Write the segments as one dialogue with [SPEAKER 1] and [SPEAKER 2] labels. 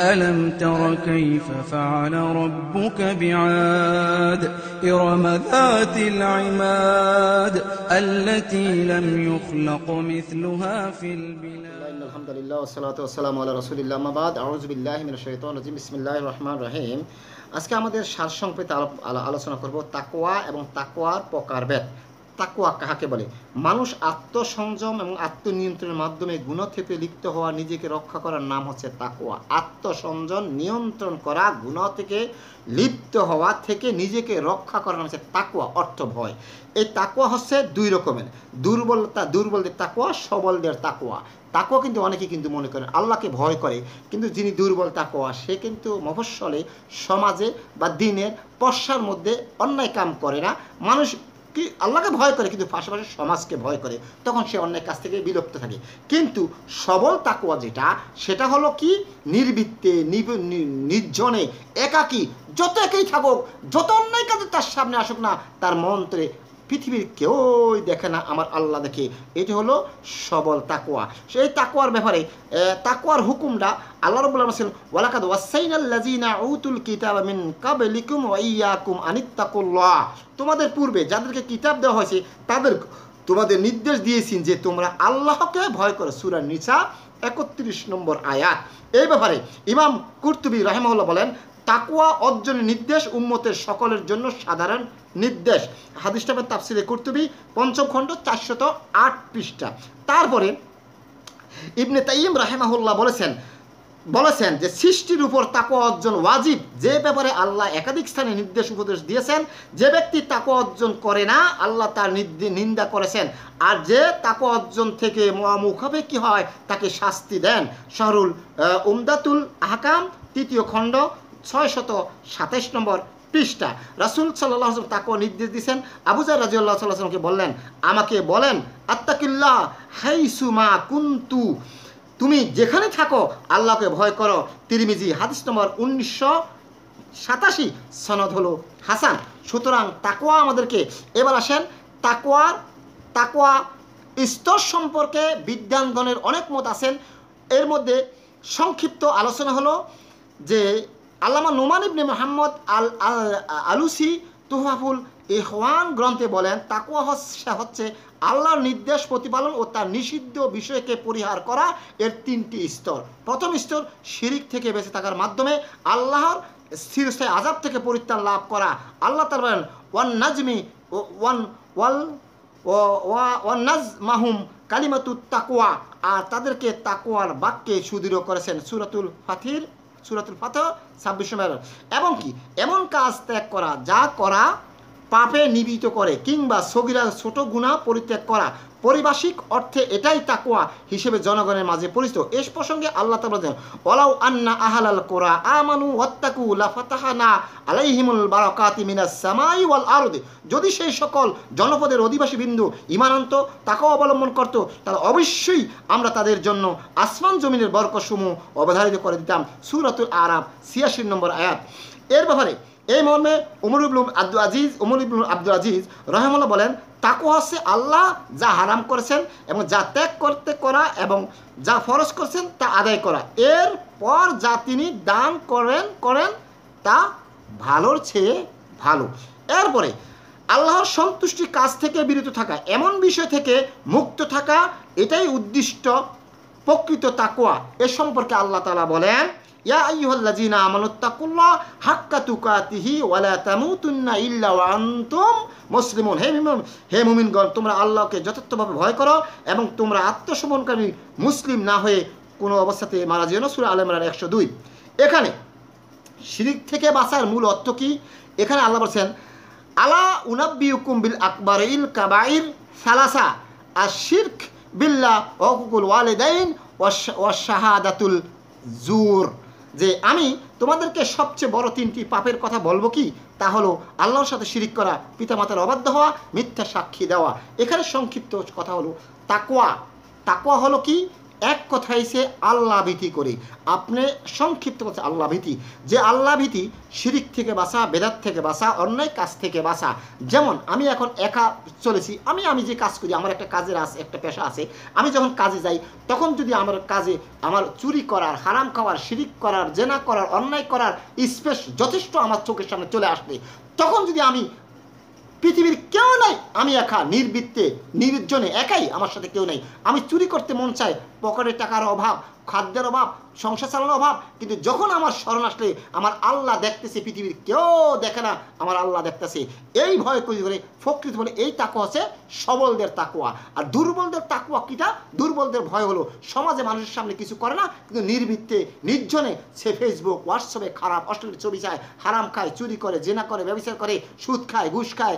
[SPEAKER 1] ألم تر كيف فعل ربك بعاد إرم ذات العماد التي لم يخلق مثلها في البلاد إن الحمد لله والصلاة والسلام على رسول الله ما بعد أعوذ بالله من الشيطان الرجيم بسم الله الرحمن الرحيم আজকে আমাদের সারসংক্ষেপে আলোচনা করব তাকোয়া এবং তাকোয়ার প্রকারভেদ তাকুয়া কাহাকে বলে মানুষ আত্মসংযম এবং আত্মনিয়ন্ত্রণের মাধ্যমে গুণ থেকে লিপ্ত হওয়া নিজেকে রক্ষা করার নাম হচ্ছে তাকুয়া আত্মসংযম নিয়ন্ত্রণ করা গুণ থেকে লিপ্ত হওয়া থেকে নিজেকে রক্ষা করার নাম হচ্ছে তাকুয়া অর্থ ভয় এই তাকুয়া হচ্ছে দুই রকমের দুর্বলতা দুর্বলদের তাকুয়া সবলদের তাকুয়া তাকুয়া কিন্তু অনেকে কিন্তু মনে করেন আল্লাহকে ভয় করে কিন্তু যিনি দুর্বল তাকুয়া সে কিন্তু মফস্বলে সমাজে বা দিনের পশার মধ্যে অন্যায় কাম করে না মানুষ কি আল্লাহকে ভয় করে কিন্তু পাশাপাশি সমাজকে ভয় করে তখন সে অন্যের কাছ থেকে বিলুপ্ত থাকে কিন্তু সবল তাকুয়া যেটা সেটা হলো কি নির্বৃত্তে নির্জনে একাকী যত একই থাকুক যত অন্যায় কাজে তার সামনে আসুক না তার মন্ত্রে পৃথিবীর কেউই দেখে না আমার আল্লাহ দেখে এটি হলো সবল তাকোয়া সেই তাকোয়ার ব্যাপারে তাকোয়ার হুকুমটা আল্লাহ রবুল আলম ওয়ালাকাদ ওয়াসাইনাল্লাজিনা উতুল কিতাব মিন লিকুম ওয়াইয়াকুম আনিত্তাকুল্লাহ তোমাদের পূর্বে যাদেরকে কিতাব দেওয়া হয়েছে তাদের তোমাদের নির্দেশ দিয়েছেন যে তোমরা আল্লাহকে ভয় করো সুরা নিচা একত্রিশ নম্বর আয়াত এই ব্যাপারে ইমাম কুর্তুবি রাহেমহল্লা বলেন তাকুয়া অর্জনের নির্দেশ উম্মতের সকলের জন্য সাধারণ নির্দেশ হাদিসটা তাফসিরে কুর্তুবি পঞ্চম খণ্ড চারশত আট পৃষ্ঠা তারপরে ইবনে তাইম রাহেমাহুল্লাহ বলেছেন বলেছেন যে সৃষ্টির উপর তাকুয়া অর্জন ওয়াজিব যে ব্যাপারে আল্লাহ একাধিক স্থানে নির্দেশ উপদেশ দিয়েছেন যে ব্যক্তি তাকুয়া অর্জন করে না আল্লাহ তার নিন্দা করেছেন আর যে তাকুয়া অর্জন থেকে মহামুখাবে কি হয় তাকে শাস্তি দেন শহরুল উমদাতুল আহকাম তৃতীয় খণ্ড ছয় শত সাতাইশ নম্বর পৃষ্ঠা রাসুল সাল্লাহ আসলাম তাকেও নির্দেশ দিয়েছেন আবুজার রাজিউল্লাহ সাল্লাহ আসলামকে বললেন আমাকে বলেন আত্মাকিল্লাহ হাইসুমা কুন্তু তুমি যেখানে থাকো আল্লাহকে ভয় করো তিরমিজি হাদিস নম্বর উনিশশো সাতাশি সনদ হলো হাসান সুতরাং তাকোয়া আমাদেরকে এবার আসেন তাকোয়ার তাকোয়া স্তর সম্পর্কে বিজ্ঞানগণের অনেক মত আছেন এর মধ্যে সংক্ষিপ্ত আলোচনা হলো যে আল্লামা Noman ibn Mohammad al Alusi Tuhfatul Ikhwan গ্রন্থে বলেন তাকুয়া হচ্ছে আল্লাহর নির্দেশ প্রতিপালন ও তার নিষিদ্ধ বিষয়কে পরিহার করা এর তিনটি স্তর প্রথম স্তর শিরিক থেকে বেঁচে থাকার মাধ্যমে আল্লাহর স্থিরস্থায়ী আজাব থেকে পরিত্রাণ লাভ করা আল্লাহ তার বলেন ওয়ান নাজমি ওয়ান ওয়াল ওয়ান নাজ মাহুম কালিমাতু তাকুয়া আর তাদেরকে তাকুয়ার বাক্যে সুদৃঢ় করেছেন সুরাতুল ফাতির সুরাতুল ফাতে ছাব্বিশ এবং কি এমন কাজ ত্যাগ করা যা করা পাপে নিবিত করে কিংবা সগিরা ছোট গুণা পরিত্যাগ করা পরিবাসিক অর্থে এটাই তাকুয়া হিসেবে জনগণের মাঝে পরিচিত এস প্রসঙ্গে আল্লাহ তাবলেন ওলাউ আন্না আহালাল কোরা আমানু ওয়াত্তাকু লাফাতাহানা আলাইহিমুল বারাকাতি মিনাস সামাই ওয়াল আরদি যদি সেই সকল জনপদের অধিবাসী বিন্দু ইমানন্ত তাকেও অবলম্বন করত তাহলে অবশ্যই আমরা তাদের জন্য আসমান জমিনের বরকসমূহ অবধারিত করে দিতাম সুরাতুল আরাব ছিয়াশি নম্বর আয়াত এর ব্যাপারে এই মর্মে উমর ইবনুল আব্দুল আজিজ উমর ইবনুল আব্দুল আজিজ রহমুল্লাহ বলেন তাকু হচ্ছে আল্লাহ যা হারাম করেছেন এবং যা ত্যাগ করতে করা এবং যা ফরজ করেছেন তা আদায় করা এর পর যা তিনি দান করেন করেন তা ভালোর চেয়ে ভালো এরপরে আল্লাহর সন্তুষ্টি কাজ থেকে বিরত থাকা এমন বিষয় থেকে মুক্ত থাকা এটাই উদ্দিষ্ট প্রকৃত তাকোয়া এ সম্পর্কে আল্লাহ তালা বলেন ইয়া আইহল্লাজিনা আমানত্তাকুল্লাহ হাক্কা তুকাতিহি ওয়ালা তামুতুন্না ইল্লা ওয়া আনতুম হে মিমন হে মুমিনগণ তোমরা আল্লাহকে যথার্থভাবে ভয় করো এবং তোমরা আত্মসমনকারী মুসলিম না হয়ে কোনো অবস্থাতে মারা যেও না সূরা একশো দুই এখানে শিরিক থেকে বাঁচার মূল অর্থ কি এখানে আল্লাহ বলছেন আলা উনাব্বি বিল আকবর ইল কাবাইর সালাসা আর শির্ক বিল্লা ওকুকুল ওয়ালেদাইন ওয়াশাহাদাতুল জুর যে আমি তোমাদেরকে সবচেয়ে বড় তিনটি পাপের কথা বলবো কি তা হলো আল্লাহর সাথে শিরিক করা পিতামাতার অবাধ্য হওয়া মিথ্যা সাক্ষী দেওয়া এখানে সংক্ষিপ্ত কথা হলো তাকোয়া তাকোয়া হলো কি এক কথায় সে ভীতি করে আপনি সংক্ষিপ্ত কথা ভীতি যে ভীতি শিরিক থেকে বাসা বেদাত থেকে বাসা অন্যায় কাজ থেকে বাসা যেমন আমি এখন একা চলেছি আমি আমি যে কাজ করি আমার একটা কাজের আছে একটা পেশা আছে আমি যখন কাজে যাই তখন যদি আমার কাজে আমার চুরি করার হারাম খাওয়ার শিরিক করার জেনা করার অন্যায় করার স্পেস যথেষ্ট আমার চোখের সামনে চলে আসবে তখন যদি আমি পৃথিবীর কেউ নাই আমি একা নির্বৃত্তে নির্জনে একাই আমার সাথে কেউ নাই আমি চুরি করতে মন চায় পকেটে টাকার অভাব খাদ্যের অভাব সংসার চালানোর অভাব কিন্তু যখন আমার স্মরণ আসলে আমার আল্লাহ দেখতেছে পৃথিবীর কেউ দেখে না আমার আল্লাহ দেখতেছে এই ভয় করি করে ফকৃত বলে এই তাকুয়া হচ্ছে সবলদের তাকুয়া আর দুর্বলদের তাকুয়া কিটা দুর্বলদের ভয় হলো সমাজে মানুষের সামনে কিছু করে না কিন্তু নির্বৃত্তে নির্জনে সে ফেসবুক হোয়াটসঅ্যাপে খারাপ অশ্লীল ছবি চায় হারাম খায় চুরি করে জেনা করে ব্যবসা করে সুদ খায় ঘুষ খায়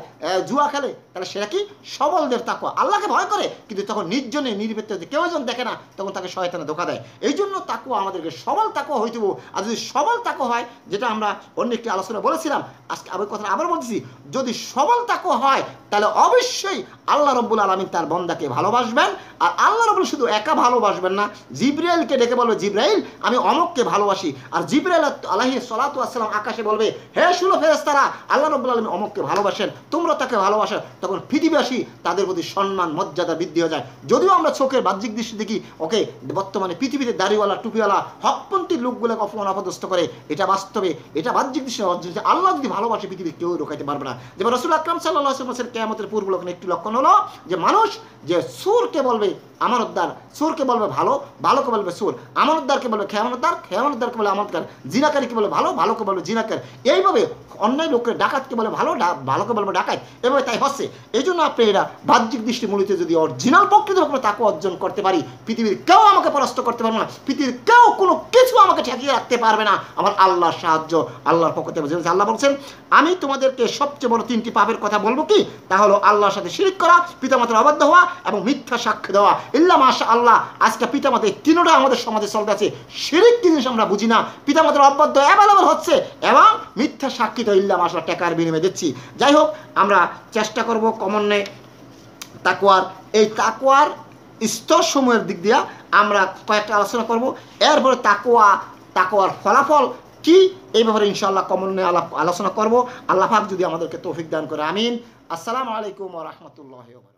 [SPEAKER 1] জুয়া খেলে তাহলে সেটা কি সবলদের তাকুয়া আল্লাহকে ভয় করে কিন্তু তখন নির্জনে নির্বৃত্তে কেউ যখন দেখে না তখন তাকে সহায়তা ধোকা দেয় এই জন্য তাকুয়া আমাদেরকে সবল তাকুয়া হইতে আর যদি সবল তাকো হয় যেটা আমরা অন্য একটি আলোচনা বলেছিলাম আজকে আবার কথা আবার বলছি যদি সবল তাকো হয় তাহলে অবশ্যই আল্লাহ রব্বুল আলমিন তার বন্দাকে ভালোবাসবেন আর আল্লাহ রবুল শুধু একা ভালোবাসবেন না জিব্রাইলকে ডেকে বলবে জিব্রাইল আমি অমককে ভালোবাসি আর জিব্রাইল আল্লাহ সালাতাম আকাশে বলবে হে শুনো ফেরেস্তারা আল্লাহ রব্বুল আলমী অমককে ভালোবাসেন তোমরা তাকে ভালোবাসেন তখন পৃথিবীবাসী তাদের প্রতি সম্মান মর্যাদা বৃদ্ধি হয়ে যায় যদিও আমরা চোখের বাহ্যিক দৃষ্টি দেখি ওকে বর্তমানে পৃথিবীতে ধীরে দাড়িওয়ালা টুপিওয়ালা হকপন্থী লোকগুলোকে অপমান অপদস্থ করে এটা বাস্তবে এটা বাহ্যিক দৃশ্য আল্লাহ যদি ভালোবাসে পৃথিবী কেউ রোকাইতে পারবে না যেমন রসুল আকরাম সাল্লাহ কেমতের পূর্ব লক্ষণ একটি লক্ষণ হলো যে মানুষ যে সুরকে বলবে আমানতদার সুরকে বলবে ভালো ভালোকে বলবে সুর আমানতদারকে বলবে খেয়ামতদার উদ্দারকে বলে আমার জিনাকারীকে বলে ভালো ভালোকে বলবে জিনাকার এইভাবে অন্যায় লোকের ডাকাতকে বলে ভালো ভালোকে বলবে ডাকাত এভাবে তাই হচ্ছে এই জন্য আপনি এরা বাহ্যিক দৃষ্টিমূলিতে যদি অরিজিনাল প্রকৃতভাবে তাকে অর্জন করতে পারি পৃথিবীর কেউ আমাকে পরাস্ত করতে পারবে না পৃথিবীর কেউ কোনো কিছু আমাকে ঠেকিয়ে রাখতে পারবে না আমার আল্লাহর সাহায্য আল্লাহর পক্ষ থেকে আল্লাহ বলছেন আমি তোমাদেরকে সবচেয়ে বড় তিনটি পাপের কথা বলবো কি তা হলো আল্লাহর সাথে শিরিক করা পিতামাতার অবাধ্য হওয়া এবং মিথ্যা সাক্ষী দেওয়া ইল্লা মাশা আল্লাহ আজকে পিতামাতা এই তিনোটা আমাদের সমাজে চলতে আছে সেরেক কি জিনিস আমরা বুঝি না পিতামাতার অবাধ্য অ্যাভেলেবল হচ্ছে এবং মিথ্যা সাক্ষিত ইল্লা মাশা টেকার বিনিময়ে দিচ্ছি যাই হোক আমরা চেষ্টা করব কমন্যে তাকুয়ার এই তাকুয়ার স্তরসমূহের দিক দিয়া আমরা কয়েকটা আলোচনা করব এরপরে তাকুয়া তাকুয়ার ফলাফল কি এই ব্যাপারে ইনশাআল্লাহ কমন কমনে আলাপ আলোচনা করব আল্লাহাক যদি আমাদেরকে তৌফিক দান করে আমিন আসসালামু আলাইকুম রহমতুল্লাহ